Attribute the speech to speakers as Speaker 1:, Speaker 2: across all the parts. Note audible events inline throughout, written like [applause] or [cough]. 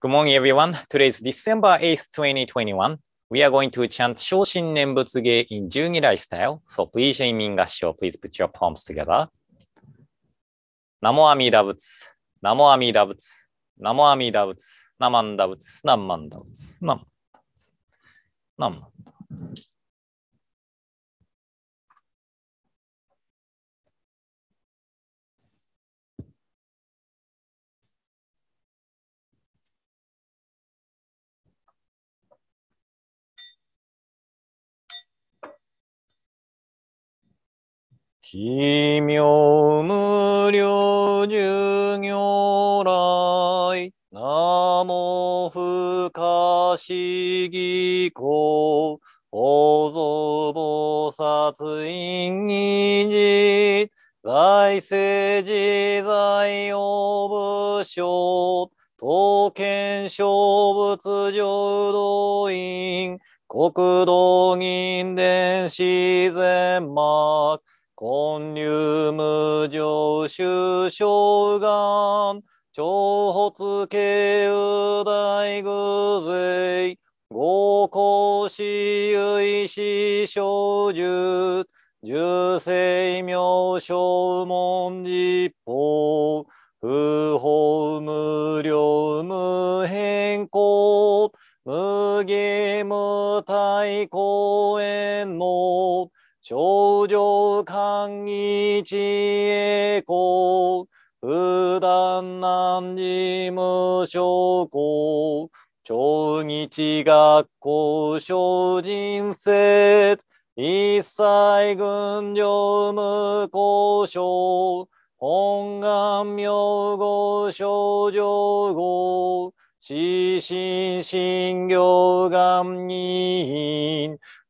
Speaker 1: Good morning, everyone. Today is December 8th, 2021. We are going to chant Shoshin Nenbutsuge in Jungirai style. So please, Aiming Gasho, please put your palms together. Namo Amida Butsu, Namo Amida Butsu, Namo Amida Butsu, Namanda Butsu, Namanda Butsu, Namanda Butsu, Namanda Butsu. 奇妙
Speaker 2: 無量寿業来、なも不可思議公、法蔵菩薩院議じ。財政自在応武将、刀剣勝仏浄動員、国道銀伝自然幕、根入無常修正願、長発系右大偶税、合公私有師小術十世名正文字法、不法無量無変更、無義無対公園の、頂上寛一栄光、普段難事無償公、超日学校小人説、一切軍上無交渉、本願明号少女号、死心心行願人、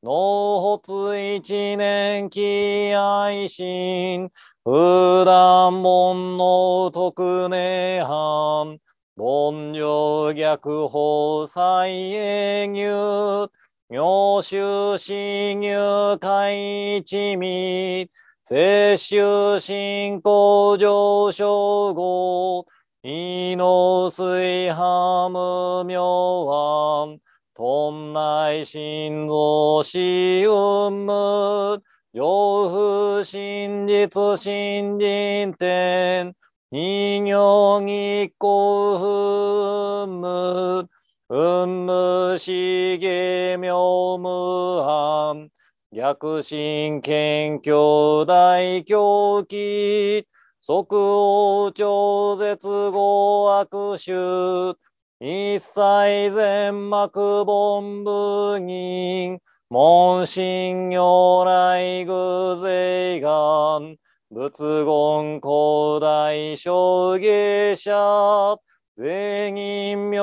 Speaker 2: 納骨一年期愛心、普段門の特寧藩、論領逆法再営入、妙修死入会一味、摂取信行上昇後、イノスイハム案、頓内心臓死運む、上風真実新人天、人形日ふ運む。運無しげむ無反、逆進研究大狂気、即応超絶合悪臭、一切全幕本部人、門神如来偶税願、仏言古代小下者、全人名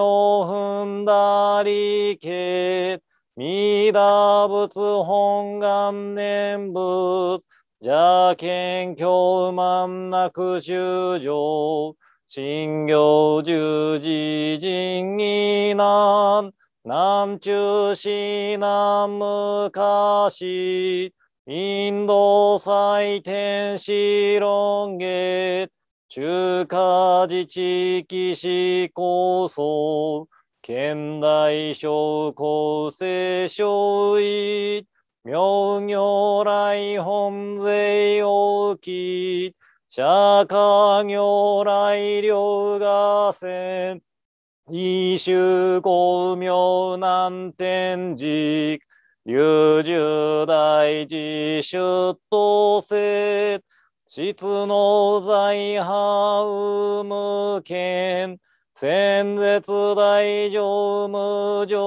Speaker 2: 分だりけ、弥陀仏本願念仏、邪剣教満なく修行、信行十字人義難、南中市南昔、インド祭典史論月、中華自治期史構想、県大小構成小位、明行来本税大き、釈迦如来両がせ、異種公明南天寺、流十大寺出頭せ、質の財派無権、戦絶大乗無情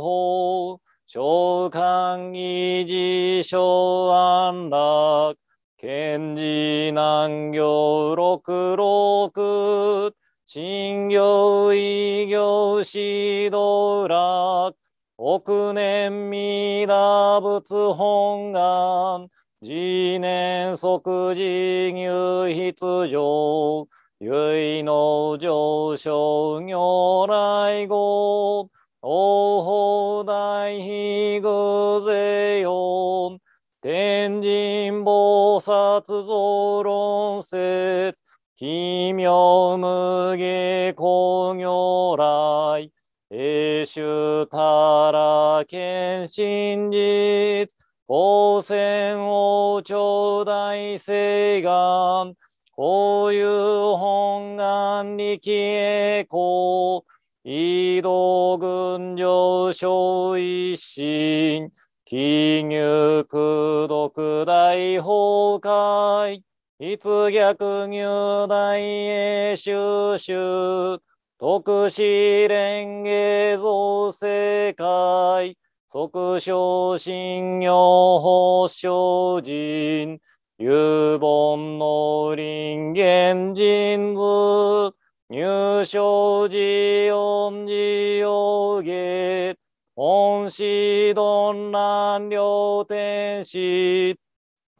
Speaker 2: 報、召喚維持所安楽、賢治難行六六、新行異行指導楽、億年未打仏本願、次年即時入筆上、唯の上昇如来語、王法大非偶然。天神菩薩像論説、奇妙無下光如来、英州たら剣真実、光線王朝大誓願、こういう本願力栄光、移動群上昇一心、金融苦毒大崩壊。逸逆入大へ収集。特使連芸造世界。即昇信用保証人。有本の林源人図。入賞寺恩寺用芸。恩師丼南両天使、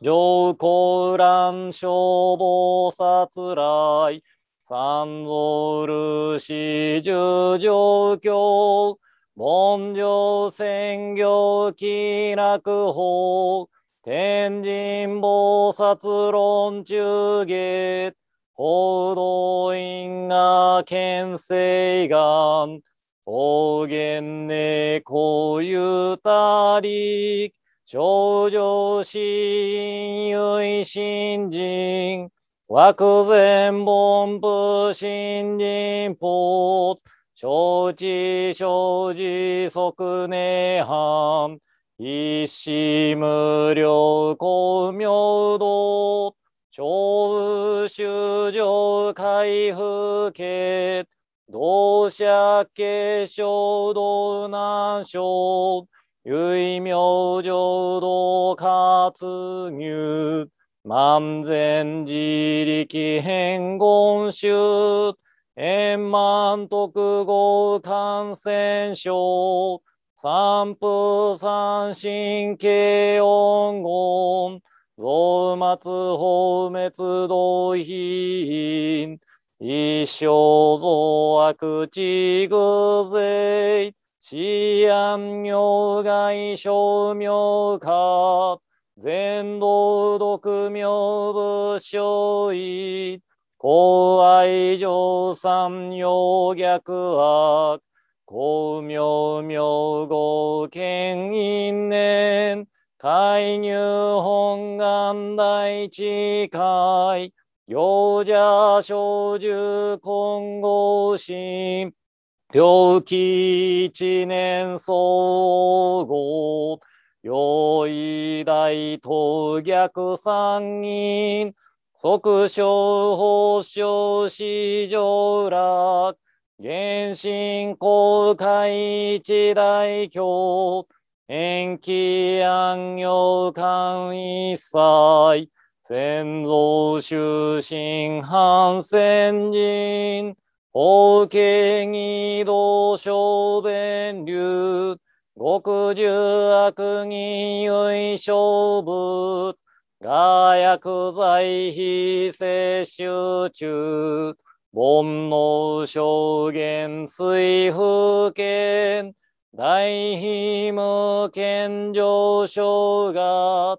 Speaker 2: 上皇蘭小防殺来、三蔵漆四十上京、文上専業気楽法、天神菩薩論中下、報道院が牽制岩、高言猫ゆたり、少女親友新人、枠前本部新人法、承知承知即内半、一心無料公明度、小宇修上回復同社継承道南省、唯名浄土活入、万全自力変言集、円満徳合感染症、三風三神経音言、増末放滅同品、一生増悪地偶税、思案業外小妙化、全道独名武将意、公愛上三要逆悪、公明明合権因年、介入本願大地会、幼者小獣混合心、病気一年総合、用意大投逆三人、即小法小市上楽、原神公開一大教、延期安行間一切、先祖修身反戦人、法華義道小弁流、極重悪人唯小物、が薬在非摂取中、煩悩証言水風圏、大非無健上昇が、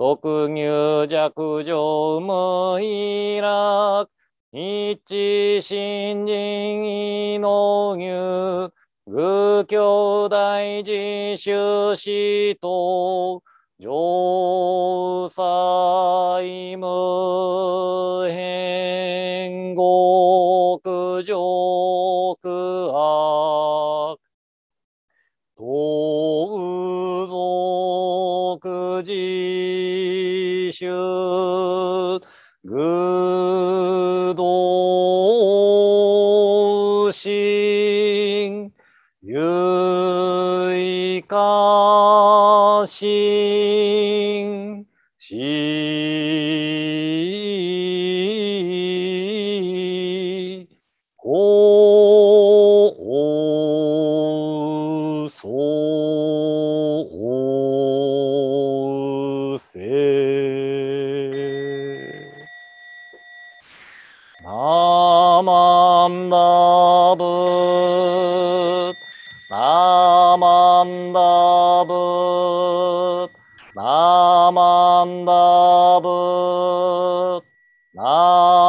Speaker 2: 即入弱上無意楽。一新人異能入。具兄大自主死と。上西無変極上苦しゅうぐどうしんゆいかしんし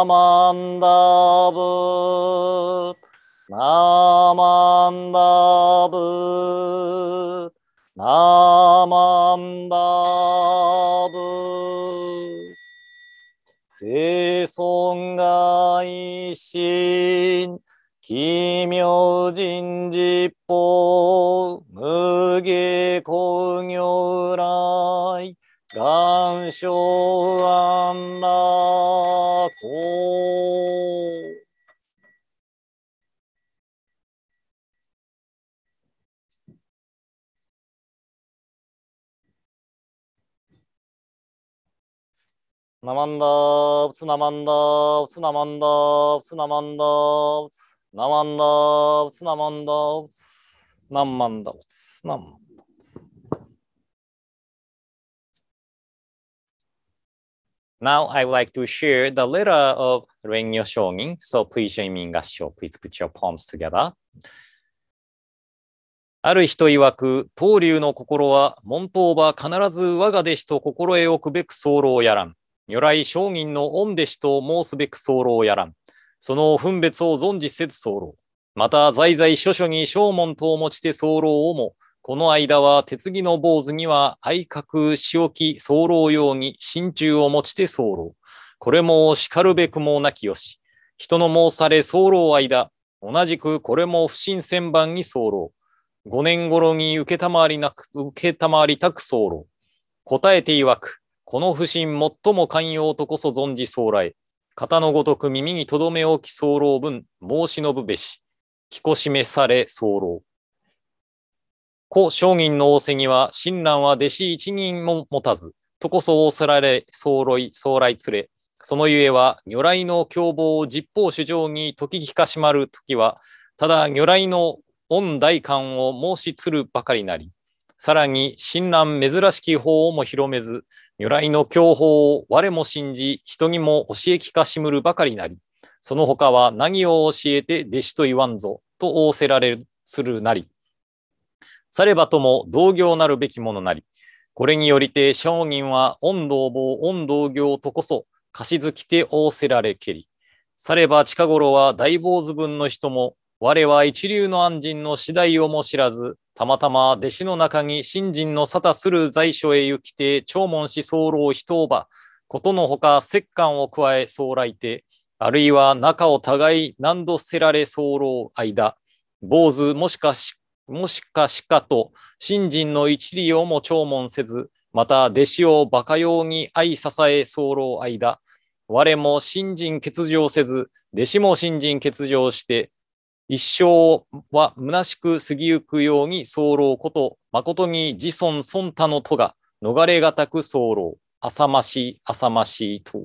Speaker 2: Namanda.
Speaker 1: ナマンダープツナマンダープツナマンダープツナマンダープツナマンダープツナマンダープツナマンダープツナマンダープツ Now I would like to share the letter of Rengyo Shogin. So please join me in Gassho. Please put your palms together. ある人曰く、東流の心は、門頭場必ず我が弟子と心得をくべく候やらん。如来商人の御弟子と申すべく候をやらん。その分別を存じせず候。また、在在諸所に正門と持ちて候をも、この間は鉄木の坊主には愛覚仕置き候用に心中を持ちて候。これも叱るべくもなきよし。人の申され候間、同じくこれも不審千番に候。五年頃に受けたまわりなく、受けたまわりたく候。答えて曰く、この不信最も寛容とこそ存じ総来。方のごとく耳にとどめ置き候分申し述ぶべし。聞こしめされ候。古商人の仰せには、親鸞は弟子一人も持たず、とこそ仰せられ候来来連れ。そのゆえは、如来の凶暴を実法主上に時き聞かしまるときは、ただ如来の恩大観を申しつるばかりなり、さらに親鸞珍しき法をも広めず、如来の教法を我も信じ、人にも教え聞かしむるばかりなり、その他は何を教えて弟子と言わんぞ、と仰せられるするなり。さればとも同業なるべきものなり。これによりて商人は恩同坊恩同業とこそ、貸し付きて仰せられけり。されば近頃は大坊主分の人も、我は一流の安人の次第をも知らず、たまたま弟子の中に信心の沙汰する在所へ行きて、弔問し候人ば、ことのほか石棺を加え候来て、あるいは中を互い何度捨てられ候間、坊主もしかし、もしかしかと、信心の一理をも弔問せず、また弟子を馬鹿用に愛支え候間、我も信心欠場せず、弟子も信心欠場して、一生は虚しく過ぎゆくように候こと、誠に自尊尊他の都が逃れがたく候、浅ましい浅ましいと。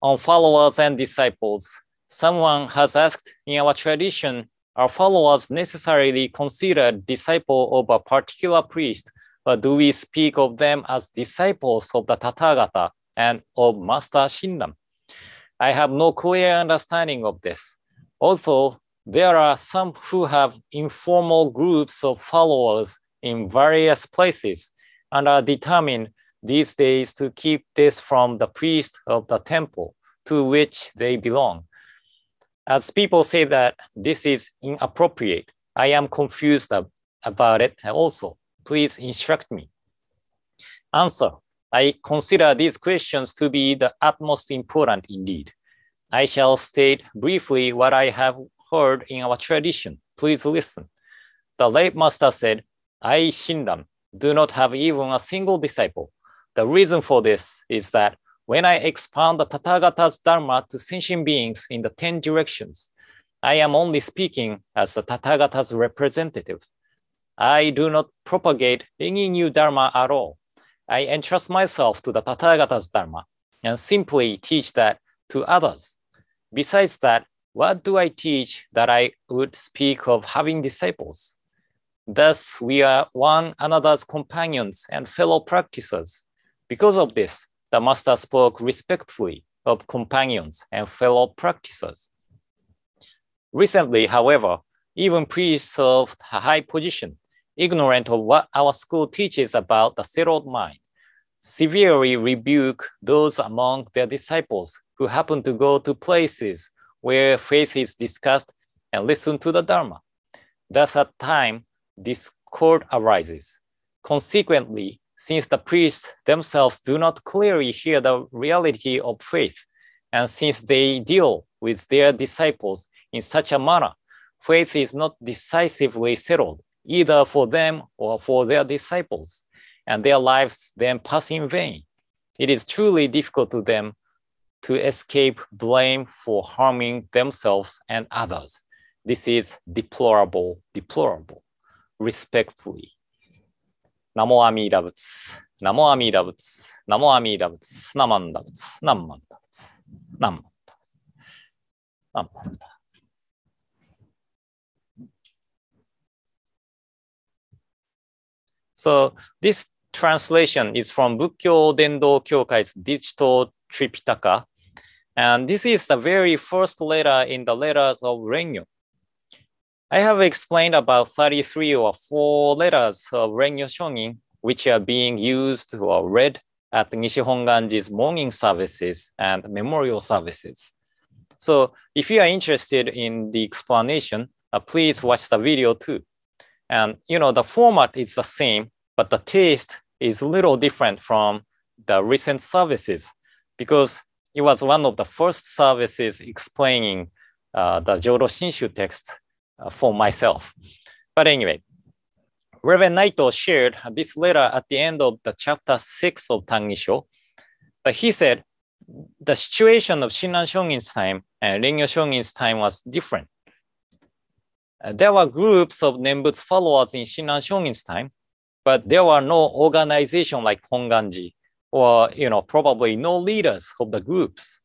Speaker 1: On followers and disciples, someone has asked in our tradition, are followers necessarily considered disciple s of a particular priest, but do we speak of them as disciples of the Tathagata and of Master Shinran? I have no clear understanding of this. Although there are some who have informal groups of followers in various places and are determined these days to keep this from the priest of the temple to which they belong. As people say that this is inappropriate, I am confused about it also. Please instruct me. Answer I consider these questions to be the utmost important indeed. I shall state briefly what I have heard in our tradition. Please listen. The late master said, I, shindan do not have even a single disciple. The reason for this is that when I expound the Tathagata's Dharma to sentient beings in the 10 directions, I am only speaking as the Tathagata's representative. I do not propagate any new Dharma at all. I entrust myself to the Tathagata's Dharma and simply teach that to others. Besides that, what do I teach that I would speak of having disciples? Thus, we are one another's companions and fellow practitioners. Because of this, the Master spoke respectfully of companions and fellow practitioners. Recently, however, even priests of high position, ignorant of what our school teaches about the settled mind, severely rebuke those among their disciples who happen to go to places where faith is discussed and listen to the Dharma. Thus, at time, discord arises. Consequently, since the priests themselves do not clearly hear the reality of faith, and since they deal with their disciples in such a manner, faith is not decisively settled, either for them or for their disciples, and their lives then pass in vain. It is truly difficult to them to escape blame for harming themselves and others. This is deplorable, deplorable. Respectfully. Namo Amida Butsu. Namo Amida Butsu. Namo Amida Butsu. Namanda Butsu. Namanda Butsu. Namanda Butsu. Namanda. So this translation is from Bukkyo Dendo Kyokai's digital Tripitaka, and this is the very first letter in the letters of Renyo. I have explained about 33 or 4 letters of Renyo Shonin, which are being used or read at Nishihonganji's morning services and memorial services. So if you are interested in the explanation, uh, please watch the video too. And you know, the format is the same, but the taste is a little different from the recent services because it was one of the first services explaining uh, the Jodo Shinshu text uh, for myself. But anyway, Reverend Naito shared this letter at the end of the chapter six of Tangisho. But he said the situation of Shinran Shogun's time and Rengyo Shogun's time was different. Uh, there were groups of Nembutsu followers in Shinran Shogun's time, but there were no organization like Honganji or you know probably no leaders of the groups.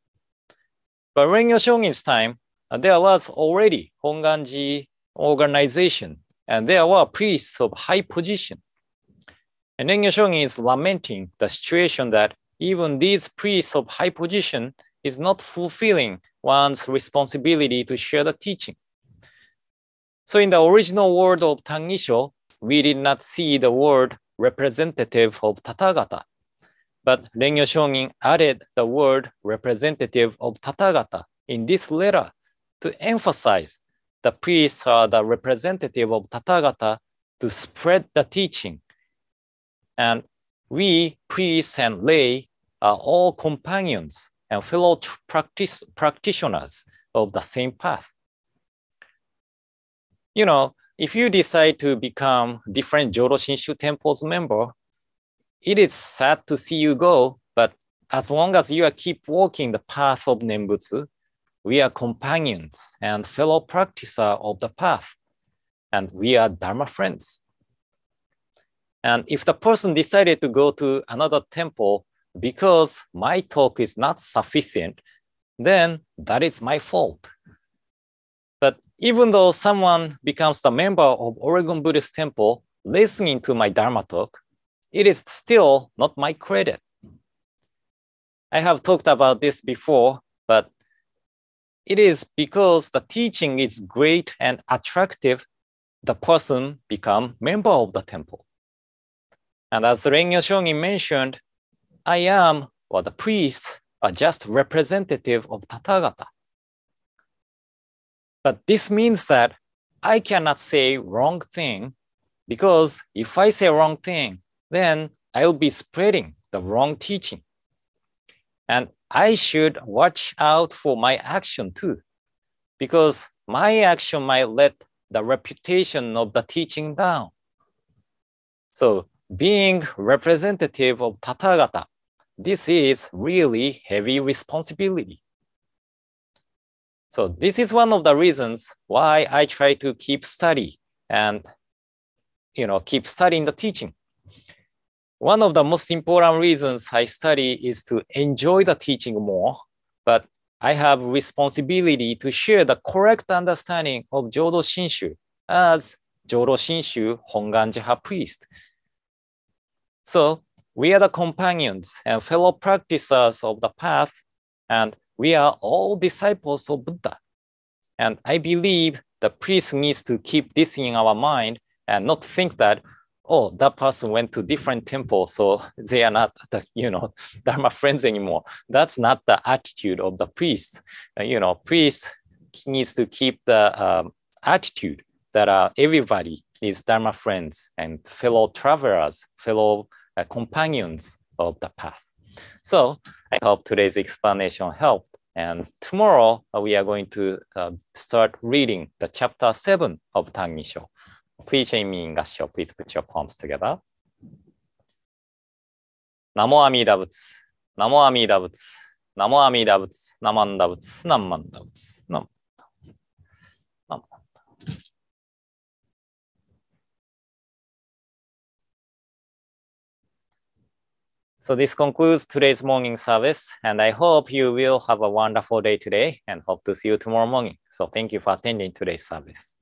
Speaker 1: But when Shongin's time, uh, there was already Honganji organization, and there were priests of high position. And then Shongin is lamenting the situation that even these priests of high position is not fulfilling one's responsibility to share the teaching. So in the original word of Tangisho, we did not see the word representative of Tathagata but Renyo Shonin added the word representative of Tathagata in this letter to emphasize the priests are the representative of Tathagata to spread the teaching. And we, priests and lay, are all companions and fellow practice, practitioners of the same path. You know, if you decide to become different Jodo Shinshu temples member, it is sad to see you go, but as long as you are keep walking the path of Nembutsu, we are companions and fellow practicer of the path, and we are Dharma friends. And if the person decided to go to another temple because my talk is not sufficient, then that is my fault. But even though someone becomes the member of Oregon Buddhist Temple listening to my Dharma talk, it is still not my credit. I have talked about this before, but it is because the teaching is great and attractive, the person become member of the temple. And as Rengyo Shongin mentioned, I am, or the priest are just representative of Tathagata. But this means that I cannot say wrong thing because if I say wrong thing, then I'll be spreading the wrong teaching. And I should watch out for my action too, because my action might let the reputation of the teaching down. So, being representative of Tathagata, this is really heavy responsibility. So, this is one of the reasons why I try to keep study and you know keep studying the teaching one of the most important reasons I study is to enjoy the teaching more, but I have responsibility to share the correct understanding of Jodo Shinshu as Jodo Shinshu Honganjiha priest. So we are the companions and fellow practitioners of the path, and we are all disciples of Buddha. And I believe the priest needs to keep this in our mind and not think that oh, that person went to different temple, so they are not, the, you know, [laughs] Dharma friends anymore. That's not the attitude of the priest. Uh, you know, priest needs to keep the um, attitude that uh, everybody is Dharma friends and fellow travelers, fellow uh, companions of the path. So I hope today's explanation helped. And tomorrow uh, we are going to uh, start reading the chapter seven of Tangisho. Please, join me in Gasho, please put your palms together. Namo Amida Butsu. Namo Amida Butsu. Namo Amida Butsu. Namanda Butsu. Namanda Butsu. Butsu. So this concludes today's morning service, and I hope you will have a wonderful day today and hope to see you tomorrow morning. So thank you for attending today's service.